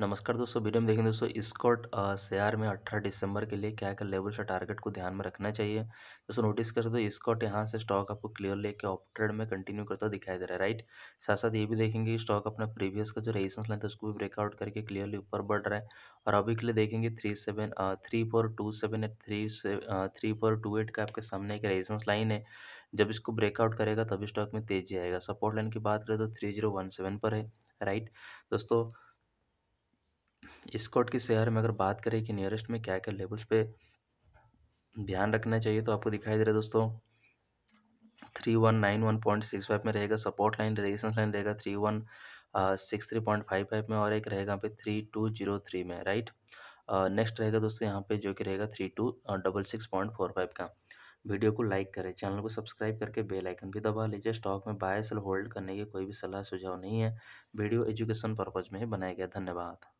नमस्कार दोस्तों वीडियो में देखें दोस्तों स्कॉट शेयर में 18 दिसंबर के लिए क्या क्या लेवल से टारगेट को ध्यान में रखना चाहिए दोस्तों नोटिस कर हो स्कॉट यहाँ से स्टॉक आपको क्लियर लेके ऑफ ट्रेड में कंटिन्यू करता दिखाई दे रहा है राइट साथ साथ ये भी देखेंगे कि स्टॉक अपना प्रीवियस का जो रेजिस्टेंस लाइन था उसको भी ब्रेकआउट करके क्लियरली ऊपर बढ़ रहा है और अभी के लिए देखेंगे three seven three four two seven three three four two eight का आपके सामने एक रेजिस्टेंस लाइन है जब इसको ब्रेकआउट करेगा तभी स्टॉक में तेजी आएगा सपोर्ट लाइन की बात करें तो थ्री जीरो वन सेवन पर है राइट दोस्तों स्कॉट के शहर में अगर बात करें कि नियरेस्ट में क्या क्या लेवल्स पे ध्यान रखना चाहिए तो आपको दिखाई दे रहा है दोस्तों three one nine one point six five में रहेगा सपोर्ट लाइन रेजिस्टेंस लाइन रहेगा three one six three point five five में और एक रहेगा पे थ्री टू जीरो थ्री में राइट नेक्स्ट रहेगा दोस्तों यहाँ पे जो कि रहेगा three two double six point four five का वीडियो को लाइक करें चैनल को सब्सक्राइब करके बेल आइकन भी दबा लीजिए स्टॉक में बाय सेल होल्ड करने की कोई भी सलाह सुझाव नहीं है वीडियो एजुकेशन पर्पज़ में ही बनाया गया धन्यवाद